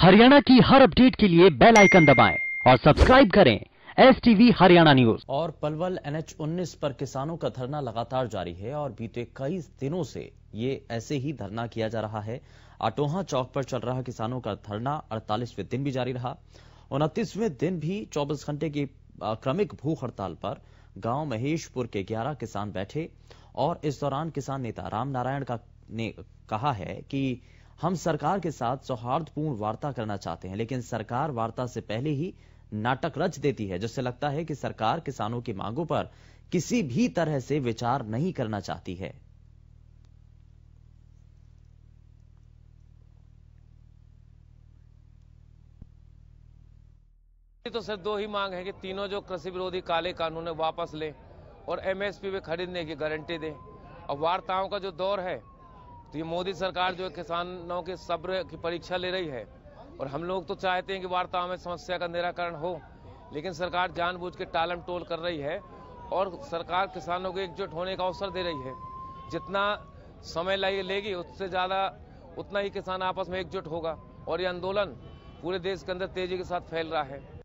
हरियाणा की हर अपडेट के लिए बेल आइकन दबाएं और सब्सक्राइब करें एस टीवी हरियाणा न्यूज और पलवल एनएच 19 पर किसानों का धरना लगातार जारी है और बीते कई दिनों से ये ऐसे ही धरना किया जा रहा है अटोहा चौक पर चल रहा किसानों का धरना 48वें दिन भी जारी रहा उनतीसवें दिन भी 24 घंटे की क्रमिक भूख हड़ताल पर गांव महेशपुर के 11 किसान बैठे और इस दौरान किसान नेता राम नारायण का ने कहा है कि हम सरकार के साथ सौहार्दपूर्ण वार्ता करना चाहते हैं लेकिन सरकार वार्ता से पहले ही नाटक रच देती है जिससे लगता है कि सरकार किसानों की मांगों पर किसी भी तरह से विचार नहीं करना चाहती है तो सिर्फ दो ही मांग है कि तीनों जो कृषि विरोधी काले कानून है वापस लें और एमएसपी पे खरीदने की गारंटी दें और वार्ताओं का जो दौर है तो ये मोदी सरकार जो है किसानों के सब्र की परीक्षा ले रही है और हम लोग तो चाहते हैं कि वार्ता में समस्या का निराकरण हो लेकिन सरकार जानबूझ के टालम टोल कर रही है और सरकार किसानों को एकजुट होने का अवसर दे रही है जितना समय लगे लेगी उससे ज़्यादा उतना ही किसान आपस में एकजुट होगा और ये आंदोलन पूरे देश के अंदर तेजी के साथ फैल रहा है